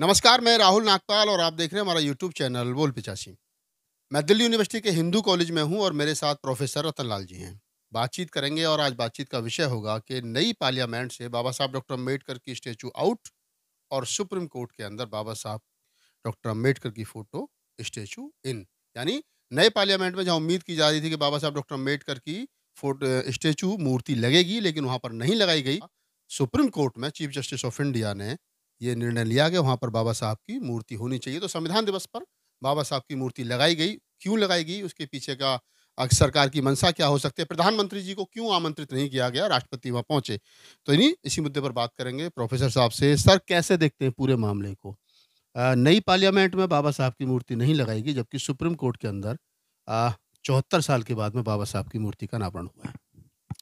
नमस्कार मैं राहुल नागपाल और आप देख रहे हैं हमारा यूट्यूब चैनल बोल पिचासी मैं दिल्ली यूनिवर्सिटी के हिंदू कॉलेज में हूं और मेरे साथ प्रोफेसर रतन लाल जी हैं बातचीत करेंगे और आज बातचीत का विषय होगा कि नई पार्लियामेंट से बाबा साहब डॉक्टर अम्बेडकर की स्टैचू आउट और सुप्रीम कोर्ट के अंदर बाबा साहब डॉक्टर अम्बेडकर की फ़ोटो स्टैचू इन यानी नए पार्लियामेंट में जहाँ उम्मीद की जा रही थी कि बाबा साहब डॉक्टर अम्बेडकर की फोटो स्टैचू मूर्ति लगेगी लेकिन वहाँ पर नहीं लगाई गई सुप्रीम कोर्ट में चीफ जस्टिस ऑफ इंडिया ने ये निर्णय लिया गया वहाँ पर बाबा साहब की मूर्ति होनी चाहिए तो संविधान दिवस पर बाबा साहब की मूर्ति लगाई गई क्यों लगाई गई उसके पीछे का सरकार की मंशा क्या हो सकती है प्रधानमंत्री जी को क्यों आमंत्रित नहीं किया गया राष्ट्रपति वहाँ पहुंचे तो इन्हीं इसी मुद्दे पर बात करेंगे प्रोफेसर साहब से सर कैसे देखते हैं पूरे मामले को नई पार्लियामेंट में बाबा साहब की मूर्ति नहीं लगाएगी जबकि सुप्रीम कोर्ट के अंदर चौहत्तर साल के बाद में बाबा साहब की मूर्ति का अनावरण हुआ है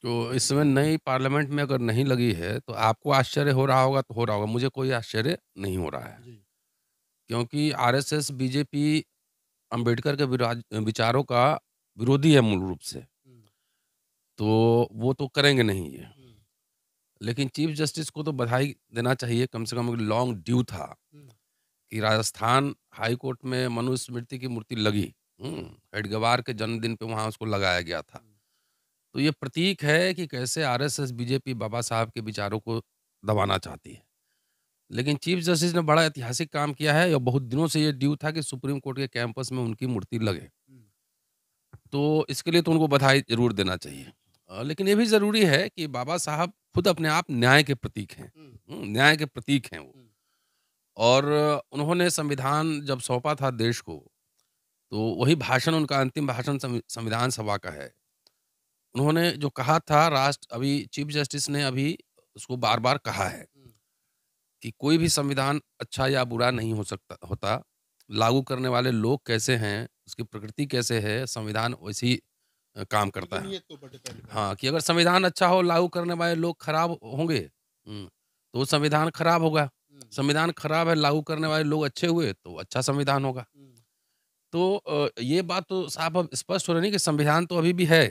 तो इसमें नई पार्लियामेंट में अगर नहीं लगी है तो आपको आश्चर्य हो रहा होगा तो हो रहा होगा मुझे कोई आश्चर्य नहीं हो रहा है क्योंकि आरएसएस बीजेपी अंबेडकर के विराज- विचारों का विरोधी है मूल रूप से तो वो तो करेंगे नहीं ये लेकिन चीफ जस्टिस को तो बधाई देना चाहिए कम से कम एक लॉन्ग ड्यू था कि राजस्थान हाई कोर्ट में मनुस्मृति की मूर्ति लगी हेडगवार के जन्मदिन पे वहाँ उसको लगाया गया था तो ये प्रतीक है कि कैसे आरएसएस बीजेपी बाबा साहब के विचारों को दबाना चाहती है लेकिन चीफ जस्टिस ने बड़ा ऐतिहासिक काम किया है और बहुत दिनों से ये ड्यू था कि सुप्रीम कोर्ट के कैंपस में उनकी मूर्ति लगे तो इसके लिए तो उनको बधाई जरूर देना चाहिए लेकिन ये भी ज़रूरी है कि बाबा साहब खुद अपने आप न्याय के प्रतीक हैं न्याय के प्रतीक हैं वो और उन्होंने संविधान जब सौंपा था देश को तो वही भाषण उनका अंतिम भाषण संविधान सभा का है उन्होंने जो कहा था राष्ट्र अभी चीफ जस्टिस ने अभी उसको बार बार कहा है कि कोई भी संविधान अच्छा या बुरा नहीं हो सकता होता लागू करने वाले लोग कैसे हैं उसकी प्रकृति कैसे है संविधान वैसी काम तो करता है तो हाँ कि अगर संविधान अच्छा हो लागू करने वाले लोग खराब होंगे तो संविधान खराब होगा संविधान खराब है लागू करने वाले लोग अच्छे हुए तो अच्छा संविधान होगा तो ये बात तो साफ स्पष्ट हो रही है कि संविधान तो अभी भी है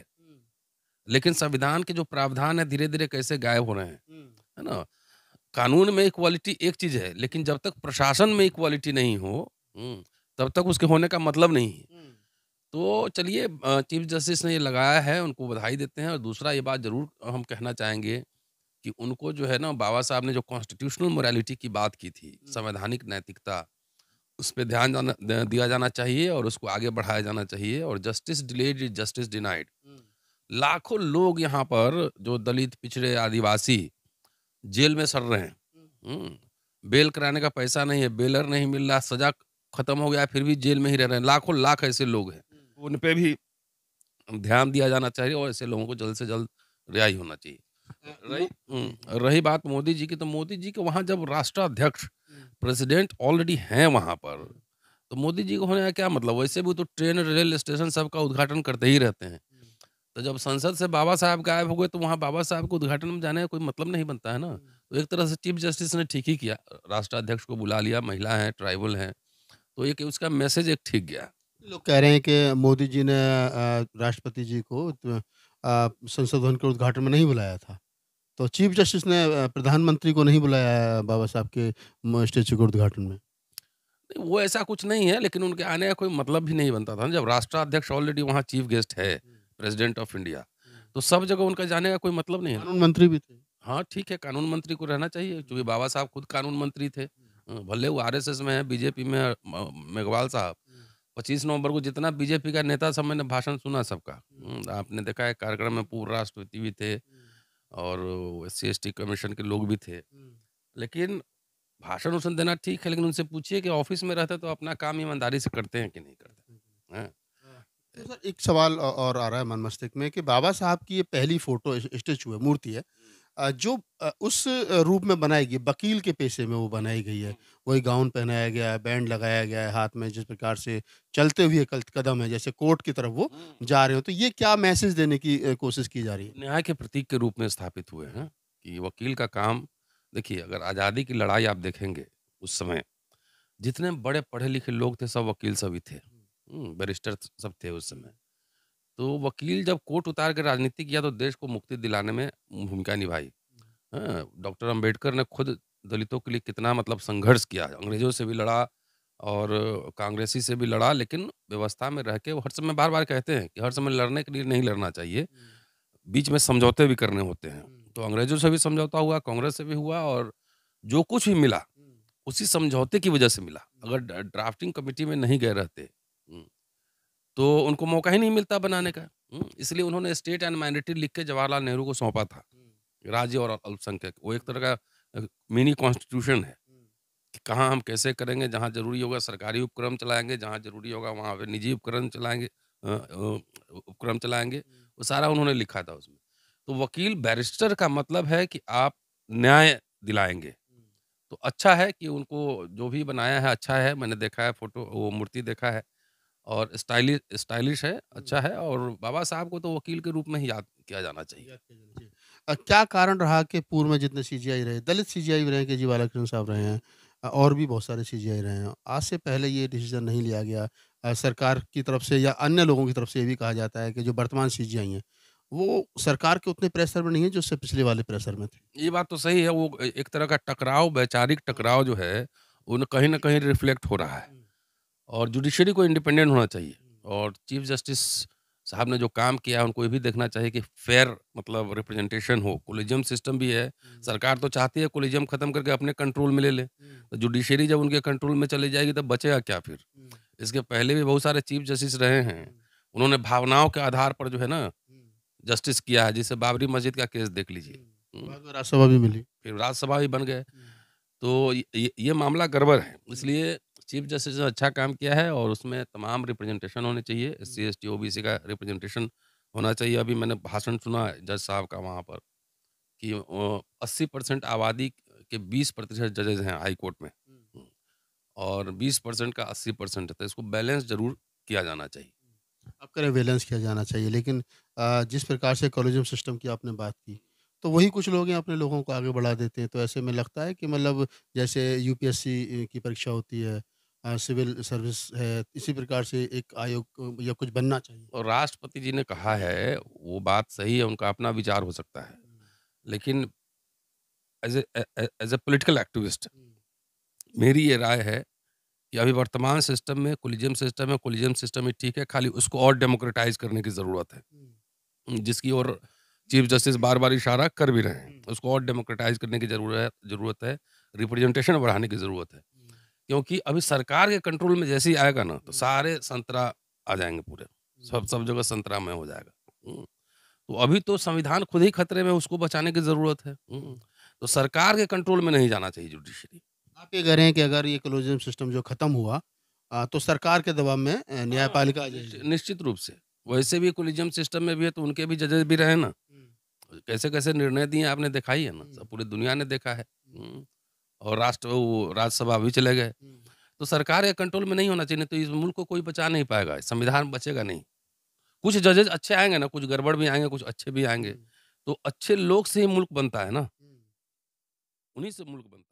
लेकिन संविधान के जो प्रावधान है धीरे धीरे कैसे गायब हो रहे हैं है ना कानून में इक्वालिटी एक चीज है लेकिन जब तक प्रशासन में इक्वालिटी नहीं हो तब तक उसके होने का मतलब नहीं है तो चलिए चीफ जस्टिस ने ये लगाया है उनको बधाई देते हैं और दूसरा ये बात जरूर हम कहना चाहेंगे कि उनको जो है ना बाबा साहब ने जो कॉन्स्टिट्यूशनल मोरालिटी की बात की थी संवैधानिक नैतिकता उस पर ध्यान जाना दिया जाना चाहिए और उसको आगे बढ़ाया जाना चाहिए और justice delayed is justice denied लाखों लोग यहाँ पर जो दलित पिछड़े आदिवासी जेल में सड़ रहे हैं बेल कराने का पैसा नहीं है बेलर नहीं मिल रहा सजा खत्म हो गया फिर भी जेल में ही रह रहे हैं लाखों लाख ऐसे लोग हैं उन पे भी ध्यान दिया जाना चाहिए और ऐसे लोगों को जल्द से जल्द रिहाई होना चाहिए हाँ, रही रही बात मोदी जी की तो मोदी जी के वहाँ जब राष्ट्राध्यक्ष प्रेसिडेंट ऑलरेडी हैं वहाँ पर तो मोदी जी को होने का क्या मतलब वैसे भी तो ट्रेन रेल स्टेशन सबका उद्घाटन करते ही रहते हैं तो जब संसद से बाबा साहब गायब हो गए तो वहाँ बाबा साहब को उद्घाटन में जाने का कोई मतलब नहीं बनता है ना हम्म। तो एक तरह से चीफ जस्टिस ने ठीक ही किया राष्ट्राध्यक्ष को बुला लिया महिला हैं ट्राइबल हैं तो एक उसका मैसेज एक ठीक गया लोग कह रहे हैं कि मोदी जी ने राष्ट्रपति जी को संसद भवन के उद्घाटन में नहीं बुलाया था तो चीफ जस्टिस ने प्रधानमंत्री को नहीं बुलाया बाबा साहब के स्टेचू के उद्घाटन में वो ऐसा कुछ नहीं है लेकिन उनके आने का कोई मतलब भी नहीं बनता था जब राष्ट्राध्यक्ष ऑलरेडी वहाँ चीफ गेस्ट है हम्म। प्रेसिडेंट ऑफ इंडिया हम्म। तो सब जगह उनका जाने का कोई मतलब नहीं है कानून मंत्री भी थे हाँ ठीक है कानून मंत्री को रहना चाहिए क्योंकि बाबा साहब खुद कानून मंत्री थे हम्म। भले वो आरएसएस में है बीजेपी में मेघवाल साहब हम्म। पच्चीस नवंबर को जितना बीजेपी का नेता सब मैंने भाषण सुना सबका आपने देखा है कार्यक्रम में पूर्व राष्ट्रपति भी थे और एस सी कमीशन के लोग भी थे लेकिन भाषण उषण देना ठीक है लेकिन उनसे पूछिए कि ऑफिस में रहते तो अपना काम ईमानदारी से करते हैं कि नहीं करते हैं हाँ। सर एक सवाल और आ रहा है मन मस्तिष्क में कि बाबा साहब की ये पहली फोटो स्टेचू है मूर्ति है जो उस रूप में बनाई गई वकील के पेशे में वो बनाई गई है वही गाउन पहनाया गया है बैंड लगाया गया है हाथ में जिस प्रकार से चलते हुए कल कदम है जैसे कोर्ट की तरफ वो जा रहे हो तो ये क्या मैसेज देने की कोशिश की जा रही है न्याय के प्रतीक के रूप में स्थापित हुए हैं कि वकील का काम देखिए अगर आज़ादी की लड़ाई आप देखेंगे उस समय जितने बड़े पढ़े लिखे लोग थे सब वकील सभी थे हम्म, बैरिस्टर सब थे उस समय। तो वकील जब कोर्ट उतार के राजनीति किया तो देश को मुक्ति दिलाने में भूमिका निभाई। हाँ, डॉक्टर अम्बेडकर ने खुद दलितों के लिए कितना मतलब संघर्ष किया, अंग्रेज़ों से भी लड़ा और कांग्रेसी से भी लड़ा लेकिन व्यवस्था में रह के वो हर समय बार-बार कहते हैं कि हर समय लड़ने के लिए नहीं लड़ना चाहिए। हम्म। बीच में समझौते भी करने होते हैं। हम्म। तो अंग्रेज़ों से भी समझौता हुआ, कांग्रेस से भी हुआ और जो कुछ भी मिला उसी समझौते की वजह से मिला। अगर ड्राफ्टिंग कमेटी में नहीं गए रहते तो उनको मौका ही नहीं मिलता बनाने का हम्म, इसलिए उन्होंने स्टेट एंड माइनॉरिटी लिख के जवाहरलाल नेहरू को सौंपा था हम्म। राज्य और अल्पसंख्यक वो एक तरह का मिनी कॉन्स्टिट्यूशन है हम्म। कि कहाँ हम कैसे करेंगे जहाँ जरूरी होगा सरकारी उपक्रम चलाएंगे जहाँ जरूरी होगा वहाँ पर निजी उपक्रम चलाएंगे उपक्रम चलाएंगे वो सारा उन्होंने लिखा था उसमें तो वकील बैरिस्टर का मतलब है कि आप न्याय दिलाएंगे तो अच्छा है कि उनको जो भी बनाया है अच्छा है मैंने देखा है फोटो वो मूर्ति देखा है और स्टाइलिश स्टाइलिश है अच्छा है और बाबा साहब को तो वकील के रूप में ही याद किया जाना चाहिए आ, क्या कारण रहा कि पूर्व में जितने सी रहे दलित सी भी रहे के बाला कृष्ण साहब रहे हैं और भी बहुत सारे सी रहे हैं आज से पहले ये डिसीजन नहीं लिया गया आ, सरकार की तरफ से या अन्य लोगों की तरफ से ये भी कहा जाता है कि जो वर्तमान सी हैं वो सरकार के उतने प्रेशर में नहीं है जो उससे पिछले वाले प्रेशर में थे ये बात तो सही है वो एक तरह का टकराव वैचारिक टकराव जो है उन कहीं ना कहीं रिफ्लेक्ट हो रहा है और जुडिशरी को इंडिपेंडेंट होना चाहिए और चीफ जस्टिस साहब ने जो काम किया उनको ये भी देखना चाहिए कि फेयर मतलब रिप्रेजेंटेशन हो कोलिजियम सिस्टम भी है हम्म। सरकार तो चाहती है कोलिजियम खत्म करके अपने कंट्रोल में ले ले हम्म। तो जुडिशरी जब उनके कंट्रोल में चली जाएगी तब बचेगा क्या फिर हम्म। इसके पहले भी बहुत सारे चीफ जस्टिस रहे हैं उन्होंने भावनाओं के आधार पर जो है ना जस्टिस किया है जैसे बाबरी मस्जिद का केस देख लीजिए राज्यसभा भी मिली फिर राज्यसभा भी बन गए तो ये, ये मामला गड़बड़ है इसलिए चीफ जस्टिस ने अच्छा काम किया है और उसमें तमाम रिप्रेजेंटेशन होने चाहिए एस सी हम्म। S T O B C का रिप्रेजेंटेशन होना चाहिए अभी मैंने भाषण सुना जज साहब का वहाँ पर कि अस्सी परसेंट आबादी के बीस प्रतिशत जजेज हैं हाई कोर्ट में हम्म। हम्म, और बीस परसेंट का अस्सी परसेंट है तो इसको बैलेंस जरूर किया जाना चाहिए अब करें बैलेंस किया जाना चाहिए लेकिन जिस प्रकार से कॉलेजियम सिस्टम की आपने बात की तो वही कुछ लोग हैं अपने लोगों को आगे बढ़ा देते हैं तो ऐसे में लगता है कि मतलब जैसे यूपीएससी की परीक्षा होती है सिविल सर्विस है, इसी प्रकार से एक आयोग या कुछ बनना चाहिए। और राष्ट्रपति जी ने कहा है, वो बात सही है, उनका अपना विचार हो सकता है। लेकिन एज़ ए पॉलिटिकल एक्टिविस्ट मेरी ये राय है कि अभी वर्तमान सिस्टम में कोलिजियम सिस्टम है, कोलिजियम सिस्टम ही ठीक है, खाली उसको और डेमोक्रेटाइज़ करने की ज़रूरत है। जिसकी ओर चीफ़ जस्टिस बार-बार इशारा कर भी रहे हैं। उसको और डेमोक्रेटाइज़ करने की ज़रूरत ज़रूरत है, रिप्रेजेंटेशन बढ़ाने की ज़रूरत है। क्योंकि अभी सरकार के कंट्रोल में जैसे ही आएगा ना तो सारे संतरा आ जाएंगे पूरे सब सब जगह संतरा में हो जाएगा तो अभी तो संविधान खुद ही खतरे में उसको बचाने की जरूरत है तो सरकार के कंट्रोल में नहीं जाना चाहिए जुडिशरी आप ये कह रहे हैं कि अगर ये क्लोजम सिस्टम जो खत्म हुआ तो सरकार के दबाव में हाँ, न्यायपालिका निश्चित रूप से वैसे भी कुलिजम सिस्टम में भी है तो उनके भी जजेस भी रहे ना कैसे कैसे निर्णय दिए आपने ही है ना सब पूरी दुनिया ने देखा है और राष्ट्र वो राज्यसभा भी चले गए तो सरकार या कंट्रोल में नहीं होना चाहिए तो इस मुल्क को कोई बचा नहीं पाएगा संविधान बचेगा नहीं कुछ जजेज अच्छे आएंगे ना कुछ गड़बड़ भी आएंगे कुछ अच्छे भी आएंगे तो अच्छे लोग से ही मुल्क बनता है ना उन्हीं से मुल्क बनता है